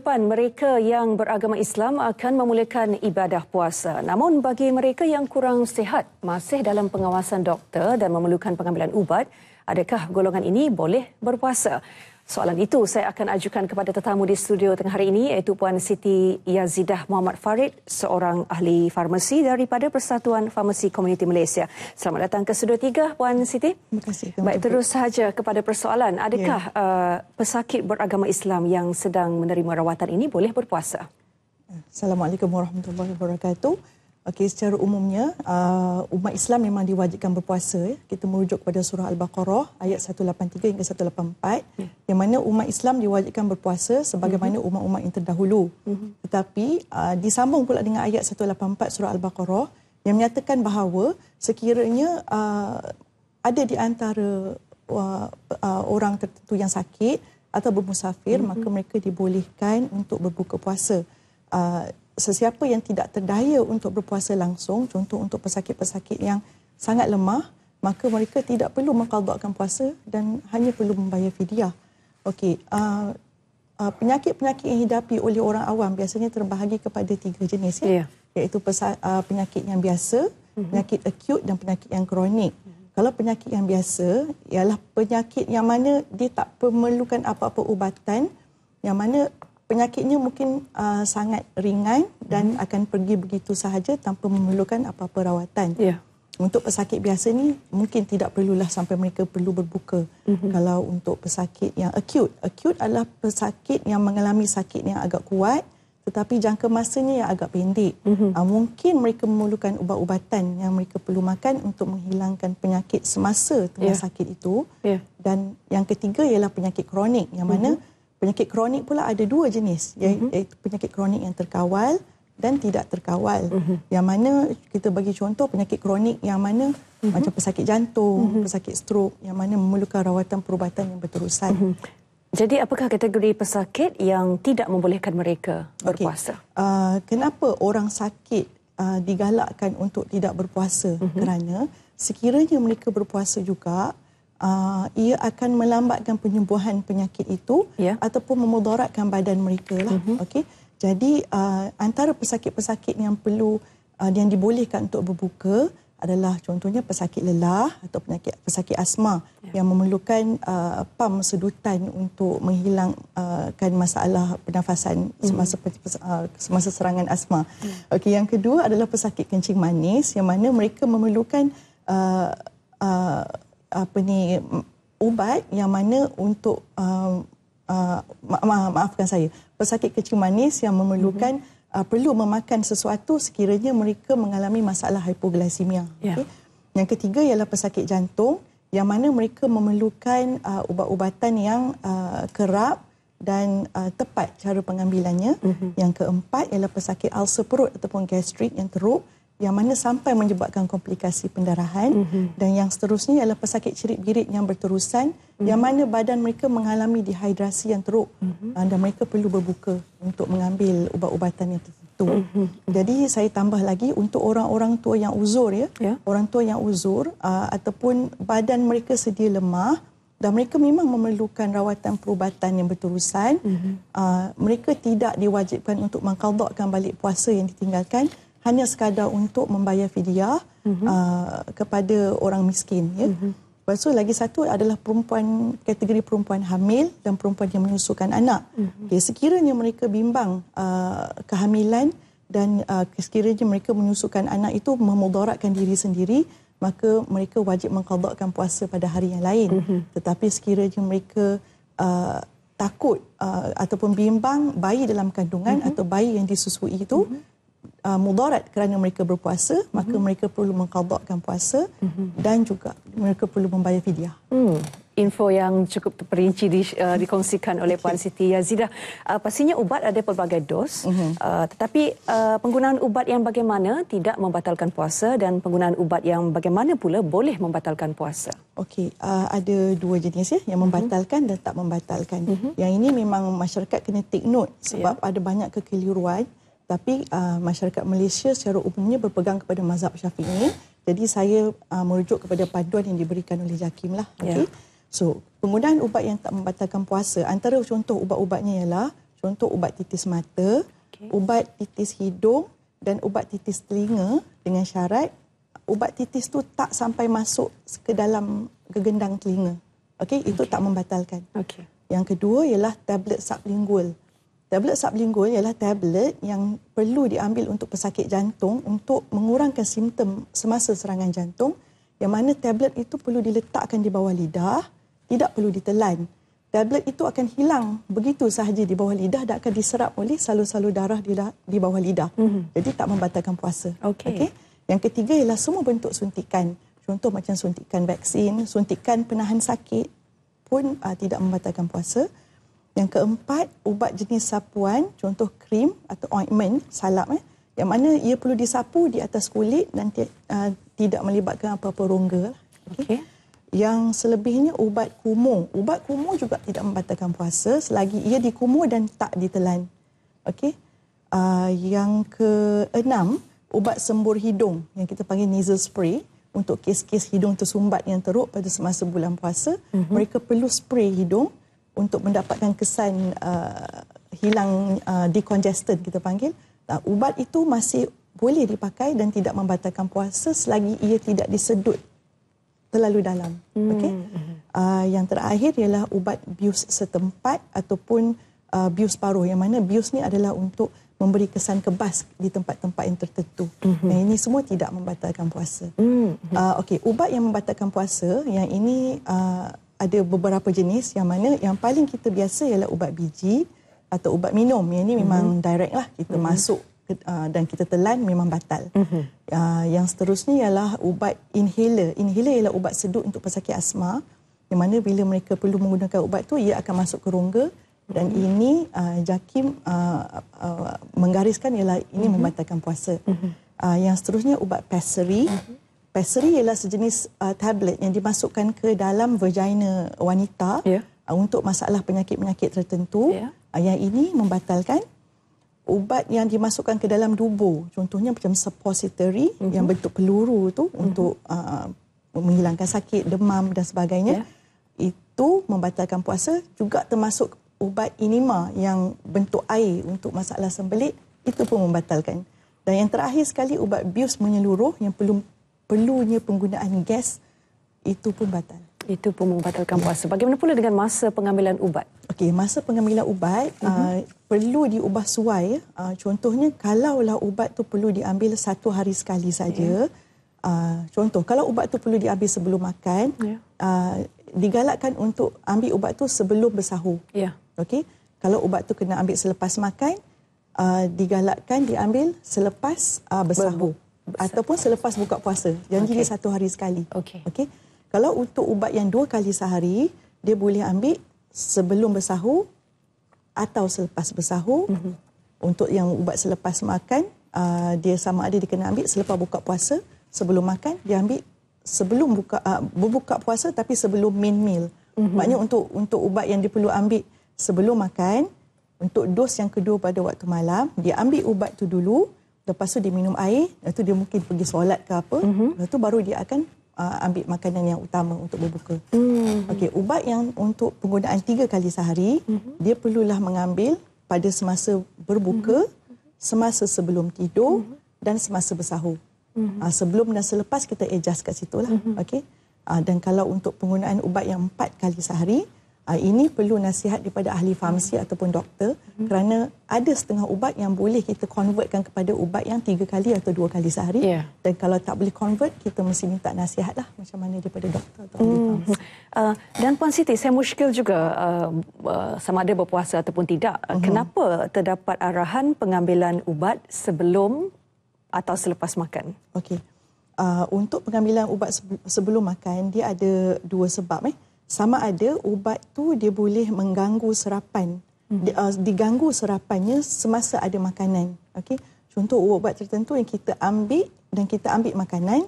Depan mereka yang beragama Islam akan memulakan ibadah puasa. Namun bagi mereka yang kurang sihat, masih dalam pengawasan doktor dan memerlukan pengambilan ubat, adakah golongan ini boleh berpuasa? Soalan itu saya akan ajukan kepada tetamu di studio tengah hari ini iaitu Puan Siti Yazidah Muhammad Farid, seorang ahli farmasi daripada Persatuan Farmasi Komuniti Malaysia. Selamat datang ke studio tiga, Puan Siti. Terima kasih. Baik, terus sahaja kepada persoalan. Adakah ya. uh, pesakit beragama Islam yang sedang menerima rawatan ini boleh berpuasa? Assalamualaikum warahmatullahi wabarakatuh. Okey, secara umumnya uh, umat Islam memang diwajibkan berpuasa. Ya. Kita merujuk kepada surah Al-Baqarah ayat 183 hingga 184 yeah. yang mana umat Islam diwajibkan berpuasa sebagaimana mm-hmm. umat-umat yang terdahulu. Mm-hmm. Tetapi uh, disambung pula dengan ayat 184 surah Al-Baqarah yang menyatakan bahawa sekiranya uh, ada di antara uh, uh, orang tertentu yang sakit atau bermusafir mm-hmm. maka mereka dibolehkan untuk berbuka puasa. Uh, sesiapa yang tidak terdaya untuk berpuasa langsung, contoh untuk pesakit-pesakit yang sangat lemah, maka mereka tidak perlu mengkaldukkan puasa dan hanya perlu membayar fidyah. Okey, uh, uh, penyakit-penyakit yang dihadapi oleh orang awam biasanya terbahagi kepada tiga jenis, ya? yeah. iaitu uh, penyakit yang biasa, mm-hmm. penyakit acute dan penyakit yang kronik. Mhm. Kalau penyakit yang biasa ialah penyakit yang mana dia tak memerlukan apa-apa ubatan yang mana penyakitnya mungkin uh, sangat ringan dan hmm akan pergi begitu sahaja tanpa memerlukan apa-apa rawatan. Yeah. Untuk pesakit biasa ni mungkin tidak perlulah sampai mereka perlu berbuka. Mm-hmm. Kalau untuk pesakit yang acute, acute adalah pesakit yang mengalami sakit yang agak kuat tetapi jangka masanya yang agak pendek. Mm-hmm. mungkin mereka memerlukan ubat-ubatan yang mereka perlu makan untuk menghilangkan penyakit semasa tengah yeah. sakit itu. Yeah. Dan yang ketiga ialah penyakit kronik yang mana mm-hmm. Penyakit kronik pula ada dua jenis, iaitu ya, mhm. ya, penyakit kronik yang terkawal dan tidak terkawal. Uh-huh. Yang mana kita bagi contoh penyakit kronik yang mana uh-huh. macam pesakit jantung, uh-huh. pesakit strok yang mana memerlukan rawatan perubatan yang berterusan. Uh-huh. Jadi apakah kategori pesakit yang tidak membolehkan mereka berpuasa? Okay. Uh, kenapa orang sakit uh, digalakkan untuk tidak berpuasa? Uh-huh. Kerana sekiranya mereka berpuasa juga, uh, ia akan melambatkan penyembuhan penyakit itu yeah. ataupun memudaratkan badan mereka lah. Mm -hmm. okay? Jadi uh, antara pesakit-pesakit yang perlu uh, yang dibolehkan untuk berbuka adalah contohnya pesakit lelah atau penyakit pesakit asma ya. yang memerlukan uh, pam sedutan untuk menghilangkan uh, kan masalah pernafasan mhm. semasa mm -hmm. uh, semasa serangan asma. Mm. Okey yang kedua adalah pesakit kencing manis yang mana mereka memerlukan uh, uh, apa ni ubat yang mana untuk uh, uh, ma- ma- maafkan saya pesakit kecil manis yang memerlukan mm-hmm. uh, perlu memakan sesuatu sekiranya mereka mengalami masalah hipoglisemia. Yeah. Okay? Yang ketiga ialah pesakit jantung yang mana mereka memerlukan uh, ubat-ubatan yang uh, kerap dan uh, tepat cara pengambilannya. Mm-hmm. Yang keempat ialah pesakit ulcer perut ataupun gastrik yang teruk yang mana sampai menyebabkan komplikasi pendarahan mm-hmm. dan yang seterusnya ialah pesakit cirit-birit yang berterusan mm-hmm. yang mana badan mereka mengalami dehidrasi yang teruk mm-hmm. dan mereka perlu berbuka untuk mengambil ubat-ubatan yang tertentu. Mm-hmm. Jadi saya tambah lagi untuk orang-orang tua yang uzur ya, yeah. orang tua yang uzur aa, ah, ataupun badan mereka sedia lemah dan mereka memang memerlukan rawatan perubatan yang berterusan. Mm-hmm. Aa, ah, mereka tidak diwajibkan untuk mengkaldokkan balik puasa yang ditinggalkan hanya sekadar untuk membayar fidyah mm-hmm. uh, kepada orang miskin ya. Mm-hmm. Lepas tu lagi satu adalah perempuan kategori perempuan hamil dan perempuan yang menyusukan anak. Mm-hmm. Okay, sekiranya mereka bimbang uh, kehamilan dan uh, sekiranya mereka menyusukan anak itu memudaratkan diri sendiri maka mereka wajib mengqadakkan puasa pada hari yang lain. Mm-hmm. Tetapi sekiranya mereka uh, takut uh, ataupun bimbang bayi dalam kandungan mm-hmm. atau bayi yang disusui itu mm-hmm uh, mudarat kerana mereka berpuasa mm-hmm. maka mhm. mereka perlu mengkaldokkan puasa mm-hmm. dan juga mereka perlu membayar fidyah. Mm. Info yang cukup terperinci di, uh, dikongsikan oleh Puan Siti Yazidah. Uh, pastinya ubat ada pelbagai dos. Uh-huh. Uh, tetapi uh, penggunaan ubat yang bagaimana tidak membatalkan puasa dan penggunaan ubat yang bagaimana pula boleh membatalkan puasa? Okey, uh, ada dua jenis ya, yang mhm. membatalkan uh-huh. dan tak membatalkan. Uh-huh. Yang ini memang masyarakat kena take note sebab yeah. ada banyak kekeliruan tapi uh, masyarakat Malaysia secara umumnya berpegang kepada mazhab Syafi'i. Jadi saya uh, merujuk kepada paduan yang diberikan oleh JAKIM lah. Ya. Okay? Yeah. So, penggunaan ubat yang tak membatalkan puasa. Antara contoh ubat-ubatnya ialah contoh ubat titis mata, okay. ubat titis hidung dan ubat titis telinga dengan syarat ubat titis tu tak sampai masuk ke dalam gegendang telinga. Okay. itu okay. tak membatalkan. Okay. Yang kedua ialah tablet sublingual. Tablet sublingual ialah tablet yang perlu diambil untuk pesakit jantung untuk mengurangkan simptom semasa serangan jantung yang mana tablet itu perlu diletakkan di bawah lidah, tidak perlu ditelan. Tablet itu akan hilang begitu sahaja di bawah lidah dan akan diserap oleh selalu salur darah di, bawah lidah. Mm-hmm. Jadi tak membatalkan puasa. Okay. Okay? Yang ketiga ialah semua bentuk suntikan. Contoh macam suntikan vaksin, suntikan penahan sakit pun uh, tidak membatalkan puasa. Yang keempat, ubat jenis sapuan, contoh krim atau ointment, salap. Eh, yang mana ia perlu disapu di atas kulit dan ti, uh, tidak melibatkan apa-apa rongga. Lah. Okay. Okay. Yang selebihnya, ubat kumur. Ubat kumur juga tidak membatalkan puasa selagi ia dikumur dan tak ditelan. Okay. Uh, yang keenam, ubat sembur hidung yang kita panggil nasal spray untuk kes-kes hidung tersumbat yang teruk pada semasa bulan puasa, mm-hmm. mereka perlu spray hidung untuk mendapatkan kesan uh, hilang uh, decongestant kita panggil uh, ubat itu masih boleh dipakai dan tidak membatalkan puasa selagi ia tidak disedut terlalu dalam hmm. okey hmm. uh, yang terakhir ialah ubat bius setempat ataupun uh, bius paruh yang mana bius ni adalah untuk memberi kesan kebas di tempat-tempat yang tertentu. Mm-hmm. Ini semua tidak membatalkan puasa. Mm-hmm. Uh, okay, ubat yang membatalkan puasa yang ini uh, ada beberapa jenis yang mana yang paling kita biasa ialah ubat biji atau ubat minum. Yang ini memang mm-hmm. direct lah kita mm-hmm. masuk ke, uh, dan kita telan memang batal. Mm-hmm. Uh, yang seterusnya ialah ubat inhaler. Inhaler ialah ubat sedut untuk pesakit asma. Di mana bila mereka perlu menggunakan ubat tu ia akan masuk ke rongga dan mm-hmm. ini uh, Jakim uh, uh, menggariskan ialah ini mm-hmm. membatalkan puasa. Mm-hmm. Uh, yang seterusnya ubat pessary. Mm-hmm. Pessary ialah sejenis uh, tablet yang dimasukkan ke dalam vagina wanita yeah. uh, untuk masalah penyakit-penyakit tertentu. Yeah. Uh, yang ini membatalkan ubat yang dimasukkan ke dalam dubo. Contohnya macam suppository mm-hmm. yang bentuk peluru tu mm-hmm. untuk uh, menghilangkan sakit, demam dan sebagainya. Yeah. Itu membatalkan puasa. Juga termasuk ubat inima yang bentuk air untuk masalah sembelit. Itu pun membatalkan. Dan yang terakhir sekali ubat bius menyeluruh yang perlu perlunya penggunaan gas itu pun batal. Itu pun membatalkan ya. puasa. Bagaimana pula dengan masa pengambilan ubat? Okey, masa pengambilan ubat uh mhm. -huh. uh, perlu diubah suai. Uh, contohnya, kalaulah ubat tu perlu diambil satu hari sekali saja. Yeah. Uh, contoh, kalau ubat tu perlu diambil sebelum makan, yeah. uh, digalakkan untuk ambil ubat tu sebelum bersahur. Yeah. Okey, kalau ubat tu kena ambil selepas makan, uh, digalakkan diambil selepas uh, bersahur. Ber ataupun selepas buka puasa. Janji okay. satu hari sekali. Okay. Okey. Kalau untuk ubat yang dua kali sehari, dia boleh ambil sebelum bersahur atau selepas bersahur. Mm-hmm. Untuk yang ubat selepas makan, uh, dia sama ada dia kena ambil selepas buka puasa, sebelum makan, dia ambil sebelum buka uh, berbuka puasa tapi sebelum main meal. Mm-hmm. Maknanya untuk untuk ubat yang dia perlu ambil sebelum makan, untuk dos yang kedua pada waktu malam, dia ambil ubat tu dulu, Lepas tu dia minum air, lepas tu dia mungkin pergi solat ke apa. Mm-hmm. Lepas tu baru dia akan uh, ambil makanan yang utama untuk berbuka. Mm-hmm. Okey, ubat yang untuk penggunaan tiga kali sehari, mm-hmm. dia perlulah mengambil pada semasa berbuka, mm-hmm. semasa sebelum tidur mm-hmm. dan semasa bersahur. Mm-hmm. Uh, sebelum dan selepas kita adjust kat situ lah. Mm-hmm. Okey. Uh, dan kalau untuk penggunaan ubat yang empat kali sehari, Ah, ini perlu nasihat daripada ahli farmasi hmm. ataupun doktor hmm. kerana ada setengah ubat yang boleh kita convertkan kepada ubat yang tiga kali atau dua kali sehari. Yeah. Dan kalau tak boleh convert, kita mesti minta nasihat lah macam mana daripada doktor atau ahli hmm. farmasi. Uh, dan Puan Siti, saya muskil juga uh, sama ada berpuasa ataupun tidak. Uh -huh. Hmm. Kenapa terdapat arahan pengambilan ubat sebelum atau selepas makan? Okey. Uh, untuk pengambilan ubat sebelum makan, dia ada dua sebab. Eh sama ada ubat tu dia boleh mengganggu serapan mm-hmm. diganggu serapannya semasa ada makanan Okay, contoh ubat tertentu yang kita ambil dan kita ambil makanan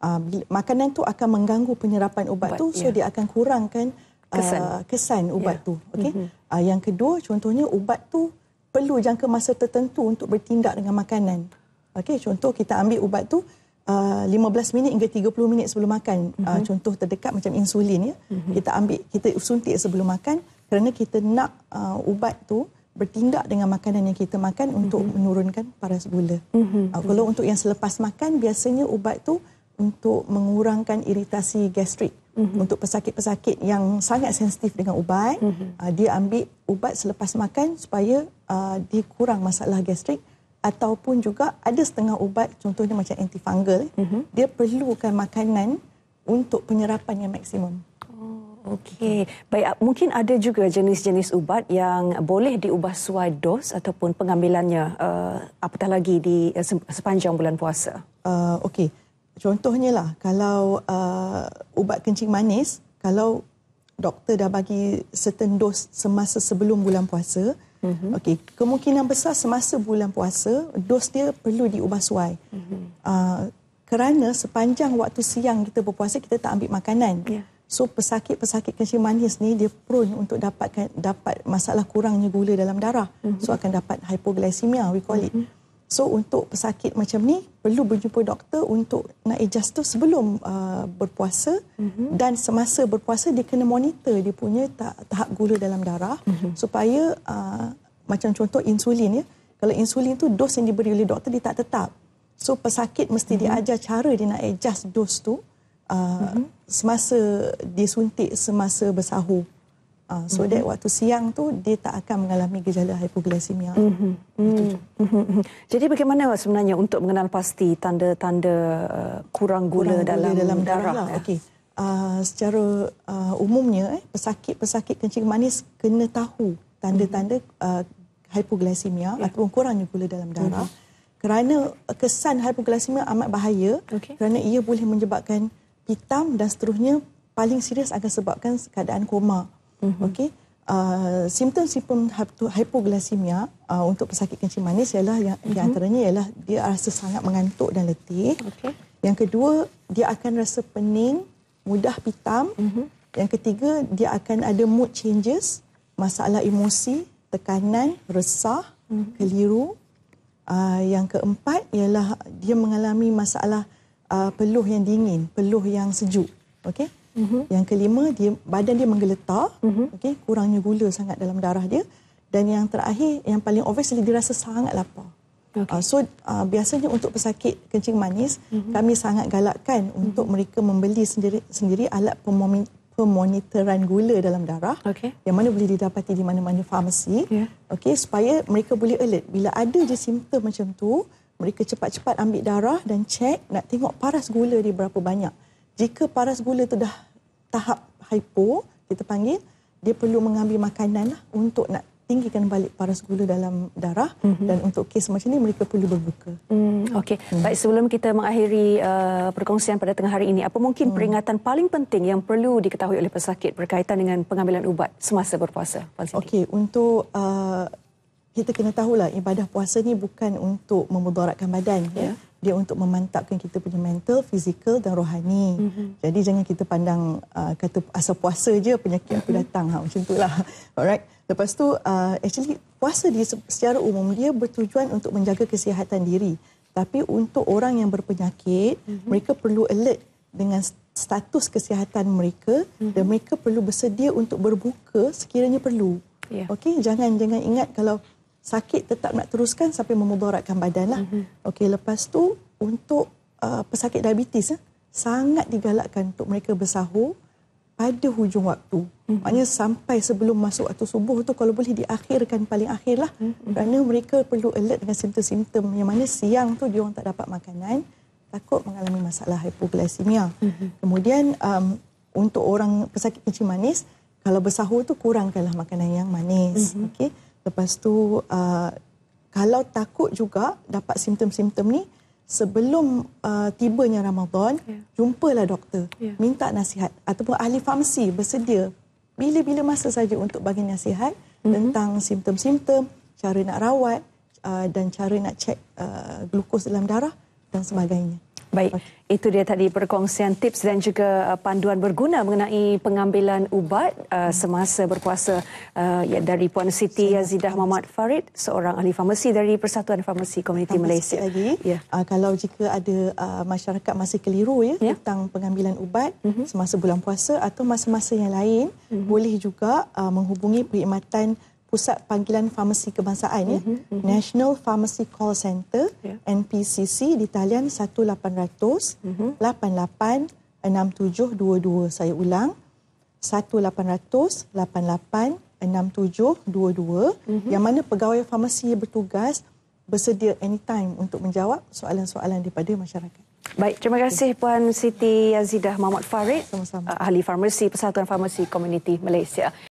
uh, makanan tu akan mengganggu penyerapan ubat, ubat tu yeah. so ya. dia akan kurangkan uh, kesan. ubat yeah. tu Okay, mm-hmm. uh, yang kedua contohnya ubat tu perlu jangka masa tertentu untuk bertindak dengan makanan Okay, contoh kita ambil ubat tu uh, 15 minit hingga 30 minit sebelum makan. Mm-hmm. Uh, mhm. contoh terdekat macam insulin ya. Mm-hmm. Kita ambil kita suntik sebelum makan kerana kita nak uh, ubat tu bertindak dengan makanan yang kita makan mm-hmm. untuk mhm. menurunkan paras gula. Mm-hmm. Uh, kalau untuk yang selepas makan biasanya ubat tu untuk mengurangkan iritasi gastrik. Mm-hmm. Untuk pesakit-pesakit yang sangat sensitif dengan ubat, mm-hmm. uh, dia ambil ubat selepas makan supaya uh, dikurang masalah gastrik ataupun juga ada setengah ubat contohnya macam antifungal mm-hmm. dia perlukan makanan untuk penyerapan yang maksimum. Oh, okey. Baik, ah, mungkin ada juga jenis-jenis ubat yang boleh diubah suai dos ataupun pengambilannya uh, apatah lagi di uh, sepanjang bulan puasa. Uh, okey. Contohnya lah kalau uh, ubat kencing manis kalau doktor dah bagi certain dos semasa sebelum bulan puasa, Mm-hmm. Okey, kemungkinan besar semasa bulan puasa dos dia perlu diubah suai. Mm-hmm. Uh, kerana sepanjang waktu siang kita berpuasa kita tak ambil makanan. Yeah. So pesakit-pesakit kencing manis ni dia prone untuk dapatkan dapat masalah kurangnya gula dalam darah. Mm-hmm. So akan dapat hypoglycemia we call mm-hmm. it. Mhm. So untuk pesakit macam ni perlu berjumpa doktor untuk nak adjust tu sebelum uh, berpuasa mm-hmm. dan semasa berpuasa dia kena monitor dia punya tahap gula dalam darah mm-hmm. supaya uh, macam contoh insulin ya kalau insulin tu dos yang diberi oleh doktor dia tak tetap. So pesakit mesti mm-hmm. diajar cara dia nak adjust dos tu uh, mm-hmm. semasa disuntik semasa bersahur. Uh, so mm-hmm. that waktu siang tu dia tak akan mengalami gejala hipoglisemia. Mm-hmm. Mm-hmm. mm-hmm. Jadi bagaimana sebenarnya untuk mengenal pasti tanda-tanda uh, kurang, gula kurang gula dalam, dalam darah? darah. Ya. Okey. Uh, secara uh, umumnya eh, pesakit-pesakit kencing manis kena tahu tanda-tanda uh, mm-hmm. hipoglisemia yeah. ataupun kurangnya gula dalam darah mm-hmm. kerana kesan hipoglisemia amat bahaya okay. kerana ia boleh menyebabkan hitam dan seterusnya paling serius akan sebabkan keadaan koma hmm Okey. Uh, Simptom-simptom hipoglasemia uh, untuk pesakit kencing manis ialah yang mm-hmm. di antaranya ialah dia rasa sangat mengantuk dan letih. Okay. Yang kedua, dia akan rasa pening, mudah pitam. Mm-hmm. Yang ketiga, dia akan ada mood changes, masalah emosi, tekanan, resah, mm-hmm. keliru. Uh, yang keempat ialah dia mengalami masalah uh, peluh yang dingin, peluh yang sejuk. Okey. Uh-huh. Yang kelima, dia badan dia menggeletar, uh-huh. Mhm. okay, kurangnya gula sangat dalam darah dia. Dan yang terakhir, yang paling obvious, dia rasa sangat lapar. Okay. Uh, ah, so uh, biasanya untuk pesakit kencing manis, uh-huh. kami sangat galakkan uh-huh. untuk mereka membeli sendiri sendiri alat pemomin pemonitoran gula dalam darah okay. yang mana boleh didapati di mana-mana farmasi yeah. okay, supaya mereka boleh alert bila ada je simptom macam tu mereka cepat-cepat ambil darah dan cek nak tengok paras gula dia berapa banyak jika paras gula itu dah tahap hipo, kita panggil, dia perlu mengambil makanan lah untuk nak tinggikan balik paras gula dalam darah mm-hmm. dan untuk kes macam ni mereka perlu berbuka. Mm, Okey. Mm. Baik sebelum kita mengakhiri uh, perkongsian pada tengah hari ini, apa mungkin mm. peringatan paling penting yang perlu diketahui oleh pesakit berkaitan dengan pengambilan ubat semasa berpuasa? Okey, untuk uh, kita kena tahulah ibadah puasa ni bukan untuk memudaratkan badan ya. ya. Dia untuk memantapkan kita punya mental, fizikal dan rohani. Mm-hmm. Jadi jangan kita pandang uh, kata asal puasa je penyakit mm-hmm. aku mhm. datang ha macam itulah. Alright. Lepas tu uh, actually puasa dia secara umum dia bertujuan untuk menjaga kesihatan diri. Tapi untuk orang yang berpenyakit, mm-hmm. mereka perlu alert dengan status kesihatan mereka mm-hmm. dan mereka perlu bersedia untuk berbuka sekiranya perlu. Yeah. Okey, jangan jangan ingat kalau sakit tetap nak teruskan sampai memudaratkan badan lah. Mm-hmm. Okey, lepas tu untuk uh, pesakit diabetes eh, sangat digalakkan untuk mereka bersahur pada hujung waktu. Mm-hmm. Maknanya sampai sebelum masuk waktu subuh tu kalau boleh diakhirkan paling akhir lah. Mm-hmm. Kerana mereka perlu alert dengan simptom-simptom yang mana siang tu diorang tak dapat makanan takut mengalami masalah hipoglasemia. Mm-hmm. Kemudian um, untuk orang pesakit kencing manis kalau bersahur tu kuranganlah makanan yang manis. Mm-hmm. Okey. Lepas tu uh, kalau takut juga dapat simptom-simptom ni sebelum uh, tibanya Ramadan yeah. jumpalah doktor yeah. minta nasihat ataupun ahli farmasi bersedia bila-bila masa saja untuk bagi nasihat mm-hmm. tentang simptom-simptom cara nak rawat uh, dan cara nak cek uh, glukos dalam darah dan sebagainya. Mm-hmm. Baik, okay. itu dia tadi perkongsian tips dan juga uh, panduan berguna mengenai pengambilan ubat uh, semasa berpuasa uh, ya, dari Puan Siti Yazidah Mohd Farid, seorang ahli farmasi dari Persatuan Farmasi Komuniti Malaysia. Lagi, yeah. uh, kalau jika ada uh, masyarakat masih keliru ya, yeah. tentang pengambilan ubat mm -hmm. semasa bulan puasa atau masa-masa yang lain, mm -hmm. boleh juga uh, menghubungi perkhidmatan pusat panggilan farmasi kebangsaan ya mm-hmm, mm National Pharmacy Call Center yeah. NPCC di talian 1800 mm-hmm. saya ulang 1800 886722 mhm. yang mana pegawai farmasi bertugas bersedia anytime untuk menjawab soalan-soalan daripada masyarakat Baik, terima kasih Puan Siti Yazidah Mahmud Farid, Sama-sama. ahli farmasi Persatuan Farmasi Komuniti Malaysia.